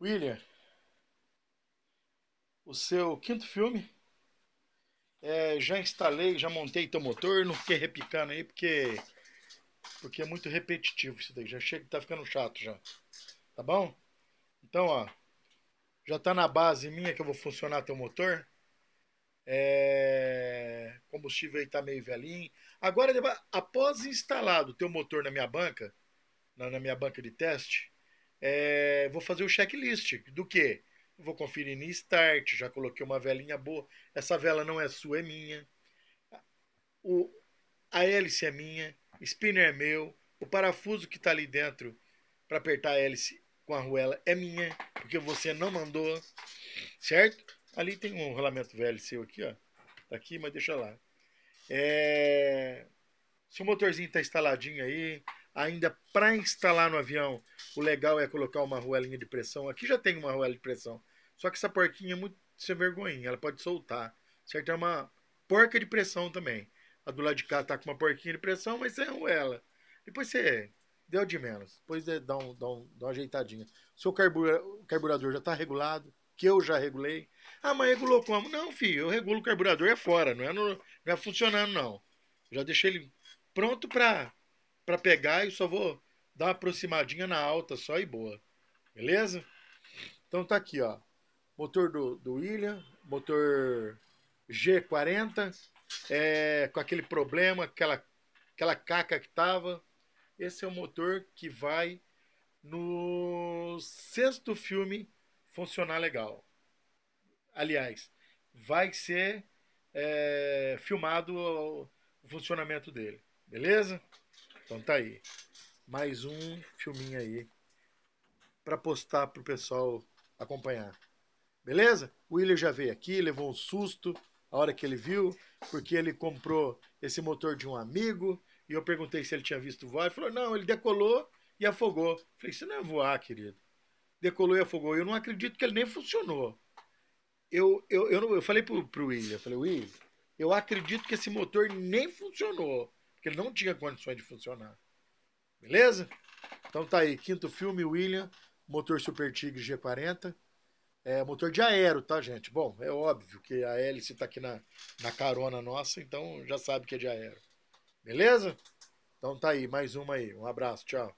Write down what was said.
William, o seu quinto filme. É, já instalei, já montei teu motor, não fiquei repicando aí porque porque é muito repetitivo isso daí. Já chega, tá ficando chato já. Tá bom? Então, ó, já tá na base minha que eu vou funcionar teu motor. É, combustível aí tá meio velhinho. Agora, após instalado teu motor na minha banca, na, na minha banca de teste, é, vou fazer o checklist do que? Vou conferir no start, já coloquei uma velinha boa. Essa vela não é sua, é minha. O, a hélice é minha, spinner é meu, o parafuso que está ali dentro para apertar a hélice com a arruela é minha, porque você não mandou, certo? Ali tem um rolamento velho seu aqui, ó. Tá aqui, mas deixa lá. É... Se o motorzinho tá instaladinho aí, ainda para instalar no avião, o legal é colocar uma arruelinha de pressão. Aqui já tem uma arruela de pressão. Só que essa porquinha é muito sem vergonha, ela pode soltar. Certo? É uma porca de pressão também. A do lado de cá tá com uma porquinha de pressão, mas é arruela. Depois você deu de menos. Depois dá, um, dá, um, dá uma ajeitadinha. Seu carbura, carburador já está regulado, que eu já regulei. Ah, mas regulou como? Não, filho, eu regulo o carburador é fora, não é, no, não é funcionando, não. Já deixei ele pronto para para pegar e só vou dar uma aproximadinha na alta só e boa. Beleza? Então tá aqui, ó. Motor do, do William, motor G40, é, com aquele problema, aquela, aquela caca que tava. Esse é o motor que vai no sexto filme funcionar legal. Aliás, vai ser é, filmado o funcionamento dele, beleza? Então tá aí. Mais um filminho aí para postar pro pessoal acompanhar. Beleza? O William já veio aqui, levou um susto a hora que ele viu, porque ele comprou esse motor de um amigo e eu perguntei se ele tinha visto voar. Ele falou: não, ele decolou e afogou. Eu falei: isso não é voar, querido. Decolou e afogou. Eu não acredito que ele nem funcionou. Eu, eu, eu, não, eu falei pro, pro William: eu falei, William, eu acredito que esse motor nem funcionou porque ele não tinha condições de funcionar. Beleza? Então tá aí, quinto filme, William, motor Super Tigre G40. É, motor de aero, tá, gente? Bom, é óbvio que a hélice tá aqui na, na carona nossa, então já sabe que é de aero. Beleza? Então tá aí, mais uma aí. Um abraço, tchau.